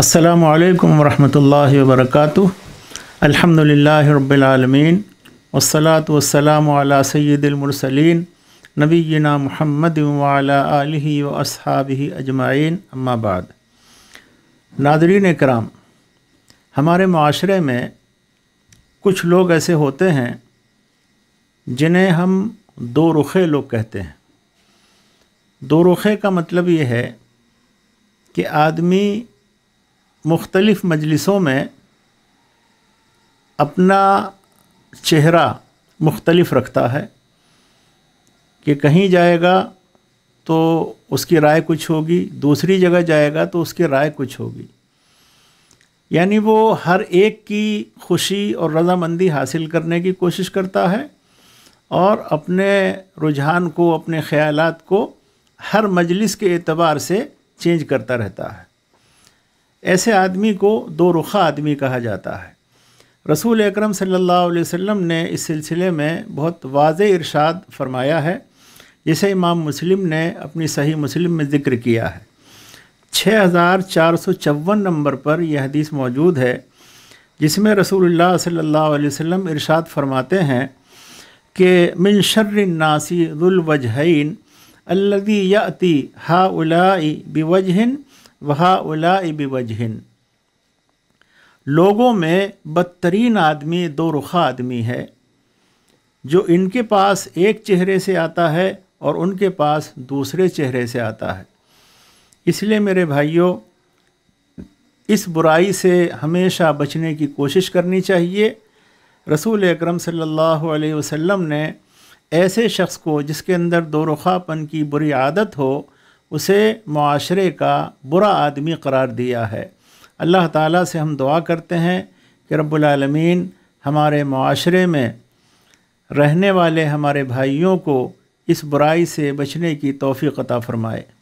अस्सलाम वरम् रहमतुल्लाहि व वसलात वसलाम रब्बिल आलमीन वस्सलातु वस्सलाम अला सय्यिदिल नबीना मुहम्मद व अला अजमाइन अम्मा नादरीन कराम हमारे माशरे में कुछ लोग ऐसे होते हैं जिन्हें हम दो रुखे लोग कहते हैं दो रुखे का मतलब ये है कि आदमी मुख्तलिफ़ मजलिसों में अपना चेहरा मुख्तलिफ रखता है कि कहीं जाएगा तो उसकी राय कुछ होगी दूसरी जगह जाएगा तो उसकी राय कुछ होगी यानी वो हर एक की खुशी और रजामंदी हासिल करने की कोशिश करता है और अपने रुझान को अपने ख़्यालात को हर मजलिस के एतबार से चेंज करता रहता है ऐसे आदमी को दो रुखा आदमी कहा जाता है रसूल अकरम सल्लल्लाहु अलैहि वसल्लम ने इस सिलसिले में बहुत वाज इरशाद फरमाया है जिसे इमाम मुस्लिम ने अपनी सही मुस्लिम में ज़िक्र किया है छः हज़ार चार सौ चौवन नंबर पर यह हदीस मौजूद है जिसमें रसूलुल्लाह सल्लल्लाहु अलैहि वसल्लम इरशाद फरमाते हैं कि मिन शर्रनासी दुलवजहन अल्लदी याति हा उलाई बिवजहन वहा उला बजहिन लोगों में बदतरीन आदमी दो रुखा आदमी है जो इनके पास एक चेहरे से आता है और उनके पास दूसरे चेहरे से आता है इसलिए मेरे भाइयों इस बुराई से हमेशा बचने की कोशिश करनी चाहिए रसूल अकरम सल्लल्लाहु अलैहि वसल्लम ने ऐसे शख्स को जिसके अंदर दो रुखापन की बुरी आदत हो उसे माशरे का बुरा आदमी करार दिया है अल्लाह ताला से हम दुआ करते हैं कि रबालमीन हमारे माशरे में रहने वाले हमारे भाइयों को इस बुराई से बचने की तोफ़ी अता फ़रमाए